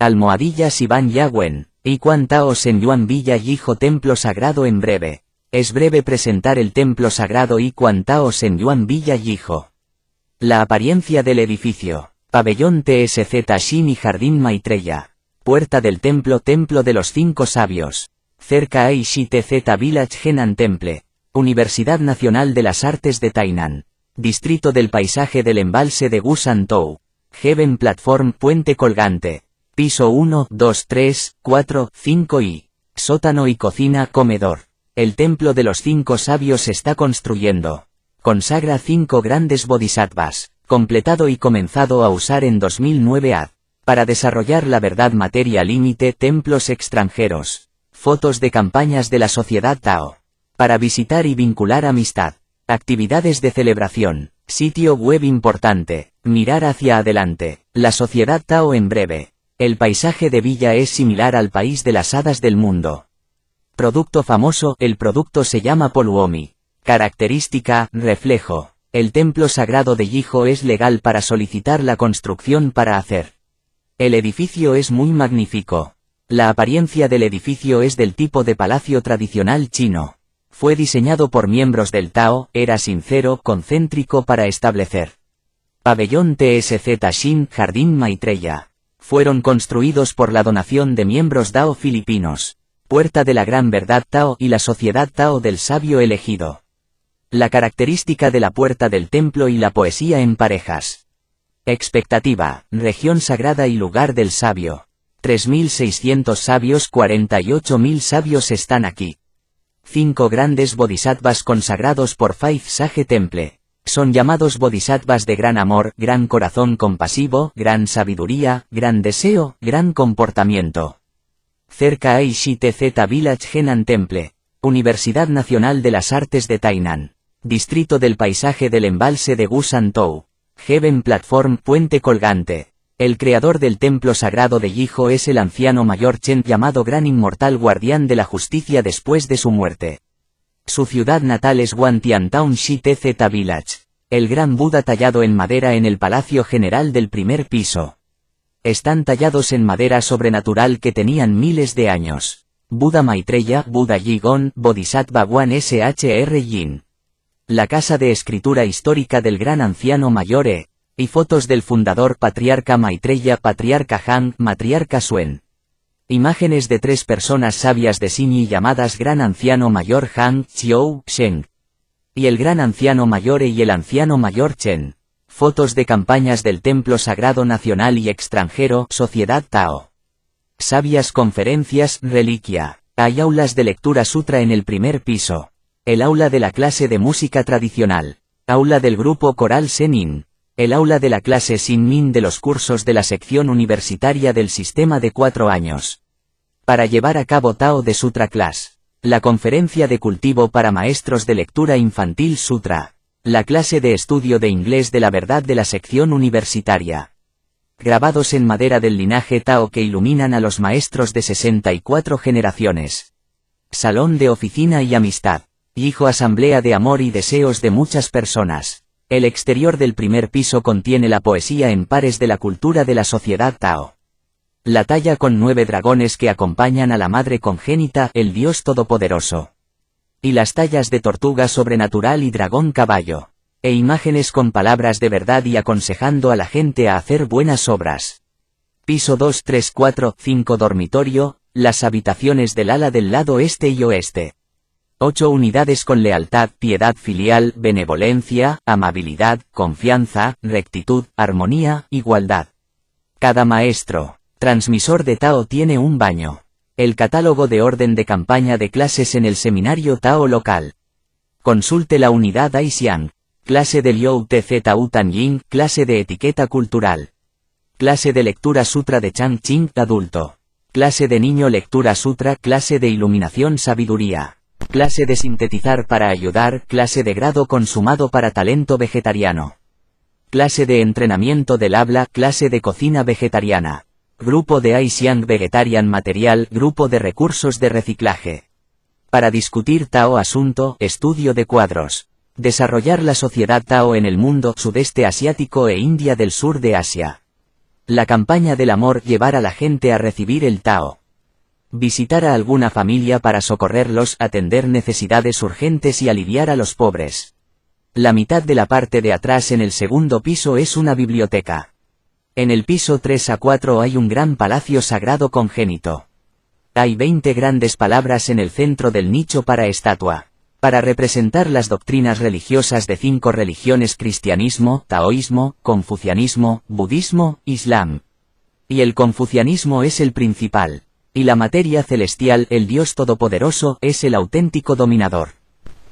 Almohadillas Iván Yagüen, y Taos en Yuan Villa Yijo Templo Sagrado en breve. Es breve presentar el Templo Sagrado y Taos en Yuan Villa Yijo. La apariencia del edificio. Pabellón TSZ Shin y Jardín Maitreya. Puerta del Templo Templo de los Cinco Sabios. Cerca Aishi TZ Village Henan Temple. Universidad Nacional de las Artes de Tainan. Distrito del Paisaje del Embalse de Gusantou. Heaven Platform Puente Colgante piso 1, 2, 3, 4, 5 y sótano y cocina comedor. El templo de los cinco sabios está construyendo. Consagra cinco grandes bodhisattvas, completado y comenzado a usar en 2009 ad. Para desarrollar la verdad materia límite templos extranjeros. Fotos de campañas de la sociedad Tao. Para visitar y vincular amistad. Actividades de celebración. Sitio web importante. Mirar hacia adelante. La sociedad Tao en breve. El paisaje de Villa es similar al país de las hadas del mundo. Producto famoso, el producto se llama Poluomi. Característica, reflejo. El templo sagrado de Yijo es legal para solicitar la construcción para hacer. El edificio es muy magnífico. La apariencia del edificio es del tipo de palacio tradicional chino. Fue diseñado por miembros del Tao, era sincero, concéntrico para establecer. Pabellón TSZ Shin, Jardín Maitreya fueron construidos por la donación de miembros Tao filipinos. Puerta de la Gran Verdad Tao y la Sociedad Tao del Sabio Elegido. La característica de la puerta del templo y la poesía en parejas. Expectativa, región sagrada y lugar del sabio. 3.600 sabios 48.000 sabios están aquí. Cinco grandes bodhisattvas consagrados por Five Sage Temple. Son llamados bodhisattvas de gran amor, gran corazón compasivo, gran sabiduría, gran deseo, gran comportamiento. Cerca hay Z Village Henan Temple, Universidad Nacional de las Artes de Tainan, Distrito del Paisaje del Embalse de Gusantou, Heaven Platform Puente Colgante. El creador del templo sagrado de Yijo es el anciano mayor Chen llamado Gran Inmortal Guardián de la Justicia después de su muerte. Su ciudad natal es Wantian Township TZ Village. El gran Buda tallado en madera en el Palacio General del primer piso. Están tallados en madera sobrenatural que tenían miles de años. Buda Maitreya, Buda Yigong, Bodhisattva Guan SHR Yin. La casa de escritura histórica del gran anciano Mayore, y fotos del fundador patriarca Maitreya, patriarca Han, matriarca Suen. Imágenes de tres personas sabias de Xinyi llamadas Gran Anciano Mayor Han, Xiu Sheng. Y el Gran Anciano Mayor y el Anciano Mayor Chen. Fotos de campañas del Templo Sagrado Nacional y Extranjero, Sociedad Tao. Sabias conferencias, reliquia. Hay aulas de lectura sutra en el primer piso. El aula de la clase de música tradicional. Aula del grupo coral Senin el aula de la clase Sin Min de los cursos de la sección universitaria del sistema de cuatro años. Para llevar a cabo Tao de Sutra Class. La conferencia de cultivo para maestros de lectura infantil Sutra. La clase de estudio de inglés de la verdad de la sección universitaria. Grabados en madera del linaje Tao que iluminan a los maestros de 64 generaciones. Salón de oficina y amistad. Hijo asamblea de amor y deseos de muchas personas. El exterior del primer piso contiene la poesía en pares de la cultura de la sociedad Tao. La talla con nueve dragones que acompañan a la madre congénita, el dios todopoderoso. Y las tallas de tortuga sobrenatural y dragón caballo. E imágenes con palabras de verdad y aconsejando a la gente a hacer buenas obras. Piso 2, 3, 4, 5 dormitorio, las habitaciones del ala del lado este y oeste. Ocho unidades con lealtad, piedad filial, benevolencia, amabilidad, confianza, rectitud, armonía, igualdad. Cada maestro, transmisor de Tao tiene un baño. El catálogo de orden de campaña de clases en el seminario Tao local. Consulte la unidad Aixiang. Clase de Liu Tan Ying. clase de etiqueta cultural. Clase de lectura Sutra de Chang Ching adulto. Clase de niño lectura Sutra, clase de iluminación sabiduría. Clase de sintetizar para ayudar, clase de grado consumado para talento vegetariano. Clase de entrenamiento del habla, clase de cocina vegetariana. Grupo de Asian Vegetarian Material, grupo de recursos de reciclaje. Para discutir Tao asunto, estudio de cuadros. Desarrollar la sociedad Tao en el mundo sudeste asiático e India del sur de Asia. La campaña del amor llevar a la gente a recibir el Tao visitar a alguna familia para socorrerlos, atender necesidades urgentes y aliviar a los pobres. La mitad de la parte de atrás en el segundo piso es una biblioteca. En el piso 3 a 4 hay un gran palacio sagrado congénito. Hay 20 grandes palabras en el centro del nicho para estatua. Para representar las doctrinas religiosas de cinco religiones cristianismo, taoísmo, confucianismo, budismo, islam. Y el confucianismo es el principal. Y la materia celestial, el Dios Todopoderoso, es el auténtico dominador.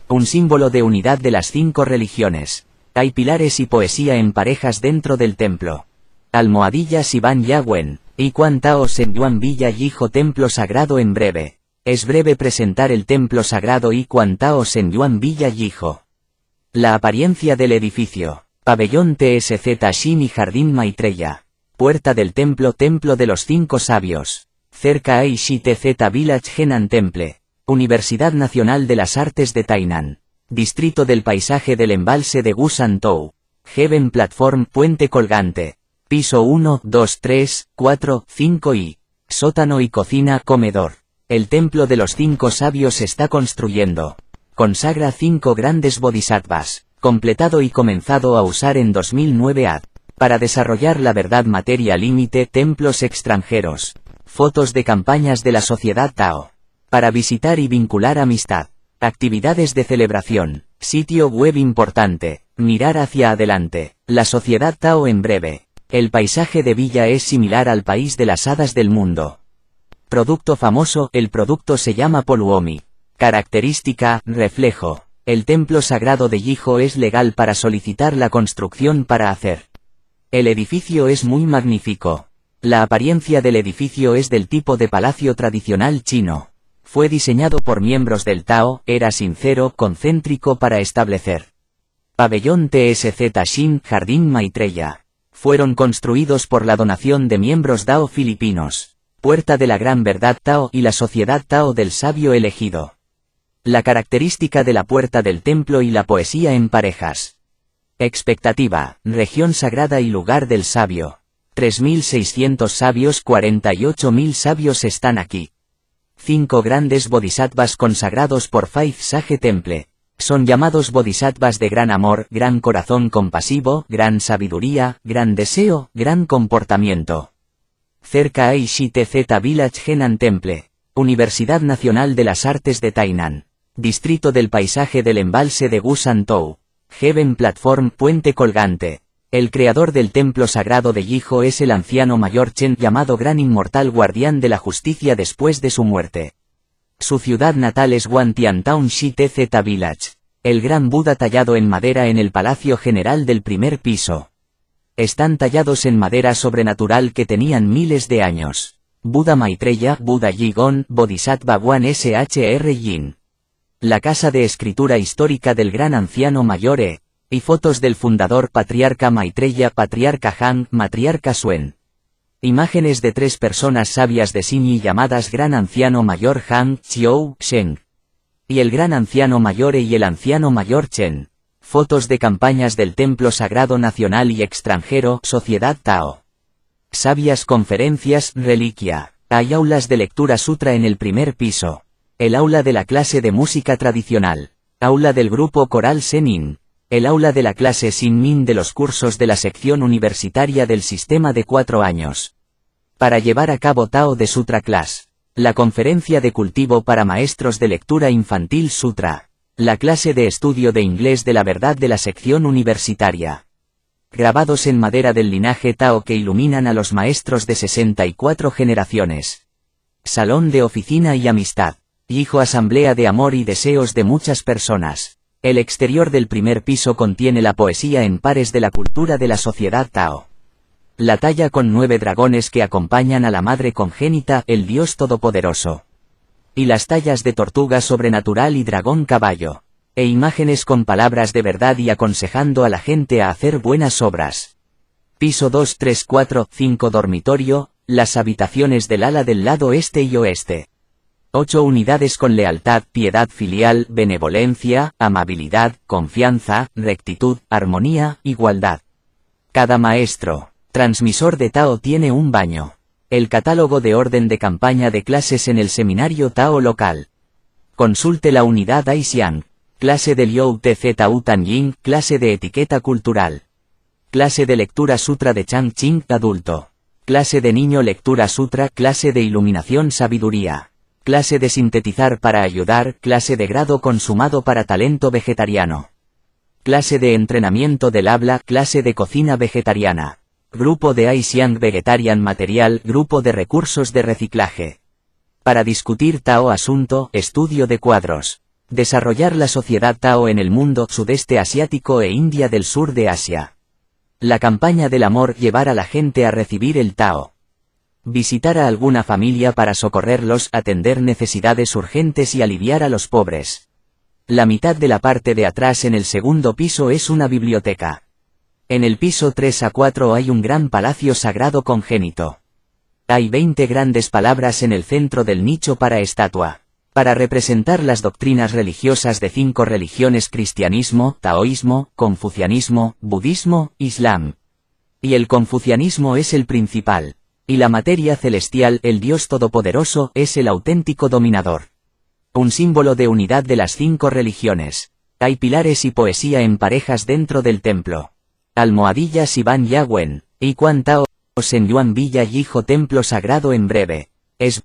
Un símbolo de unidad de las cinco religiones. Hay pilares y poesía en parejas dentro del templo. Almohadillas Iván Yagüen, y Taos en Yuan Villa Yijo Templo Sagrado en breve. Es breve presentar el Templo Sagrado y Cuantaos en Yuan Villa Yijo. La apariencia del edificio. Pabellón TSZ Shin y Jardín Maitreya. Puerta del Templo Templo de los Cinco Sabios cerca hay Z Village Henan Temple, Universidad Nacional de las Artes de Tainan, Distrito del Paisaje del Embalse de Gusan Heaven Platform Puente Colgante, piso 1, 2, 3, 4, 5 y sótano y cocina comedor. El templo de los cinco sabios está construyendo. Consagra cinco grandes bodhisattvas, completado y comenzado a usar en 2009 ad, para desarrollar la verdad materia límite templos extranjeros. Fotos de campañas de la Sociedad Tao. Para visitar y vincular amistad. Actividades de celebración. Sitio web importante. Mirar hacia adelante. La Sociedad Tao en breve. El paisaje de Villa es similar al país de las hadas del mundo. Producto famoso, el producto se llama Poluomi. Característica, reflejo. El templo sagrado de Yijo es legal para solicitar la construcción para hacer. El edificio es muy magnífico. La apariencia del edificio es del tipo de palacio tradicional chino. Fue diseñado por miembros del Tao, era sincero, concéntrico para establecer. Pabellón TSZ Tashin, Jardín Maitreya. Fueron construidos por la donación de miembros Tao filipinos. Puerta de la Gran Verdad Tao y la Sociedad Tao del Sabio Elegido. La característica de la puerta del templo y la poesía en parejas. Expectativa, región sagrada y lugar del sabio. 3.600 sabios 48.000 sabios están aquí. Cinco grandes bodhisattvas consagrados por Five Sage Temple. Son llamados bodhisattvas de gran amor, gran corazón compasivo, gran sabiduría, gran deseo, gran comportamiento. Cerca hay Z Village Henan Temple. Universidad Nacional de las Artes de Tainan. Distrito del Paisaje del Embalse de Gusantou. Heaven Platform Puente Colgante. El creador del templo sagrado de Yijo es el anciano mayor Chen llamado Gran Inmortal Guardián de la Justicia después de su muerte. Su ciudad natal es Guantian Shi TZ Village. El gran Buda tallado en madera en el Palacio General del primer piso. Están tallados en madera sobrenatural que tenían miles de años. Buda Maitreya, Buda Yigon, Bodhisattva Guan SHR Yin. La casa de escritura histórica del gran anciano mayor E y fotos del fundador patriarca Maitreya, patriarca Han, matriarca Suen. Imágenes de tres personas sabias de Sini llamadas Gran Anciano Mayor Han, Xiao, Sheng. Y el Gran Anciano Mayor y el Anciano Mayor Chen. Fotos de campañas del Templo Sagrado Nacional y Extranjero, Sociedad Tao. Sabias conferencias, reliquia. Hay aulas de lectura sutra en el primer piso. El aula de la clase de música tradicional. Aula del grupo coral Senin el aula de la clase Sin Min de los cursos de la sección universitaria del sistema de cuatro años. Para llevar a cabo Tao de Sutra Class. La conferencia de cultivo para maestros de lectura infantil Sutra. La clase de estudio de inglés de la verdad de la sección universitaria. Grabados en madera del linaje Tao que iluminan a los maestros de 64 generaciones. Salón de oficina y amistad. Hijo asamblea de amor y deseos de muchas personas. El exterior del primer piso contiene la poesía en pares de la cultura de la sociedad Tao. La talla con nueve dragones que acompañan a la madre congénita, el dios todopoderoso. Y las tallas de tortuga sobrenatural y dragón caballo. E imágenes con palabras de verdad y aconsejando a la gente a hacer buenas obras. Piso 2, 3, 4, 5 dormitorio, las habitaciones del ala del lado este y oeste. Ocho unidades con lealtad, piedad filial, benevolencia, amabilidad, confianza, rectitud, armonía, igualdad. Cada maestro, transmisor de Tao tiene un baño. El catálogo de orden de campaña de clases en el seminario Tao local. Consulte la unidad Aixiang. Clase de Liu Tan Yin. clase de etiqueta cultural. Clase de lectura Sutra de Chang Ching adulto. Clase de niño lectura Sutra, clase de iluminación sabiduría clase de sintetizar para ayudar, clase de grado consumado para talento vegetariano. Clase de entrenamiento del habla, clase de cocina vegetariana. Grupo de Asian Vegetarian Material, grupo de recursos de reciclaje. Para discutir Tao asunto, estudio de cuadros. Desarrollar la sociedad Tao en el mundo sudeste asiático e India del sur de Asia. La campaña del amor llevar a la gente a recibir el Tao visitar a alguna familia para socorrerlos, atender necesidades urgentes y aliviar a los pobres. La mitad de la parte de atrás en el segundo piso es una biblioteca. En el piso 3 a 4 hay un gran palacio sagrado congénito. Hay 20 grandes palabras en el centro del nicho para estatua. Para representar las doctrinas religiosas de cinco religiones cristianismo, taoísmo, confucianismo, budismo, islam. Y el confucianismo es el principal. Y la materia celestial, el Dios Todopoderoso, es el auténtico dominador. Un símbolo de unidad de las cinco religiones. Hay pilares y poesía en parejas dentro del templo. Almohadillas Iván Yagüen, y Cuantao, en Yuan Villa y Hijo Templo Sagrado en breve. Es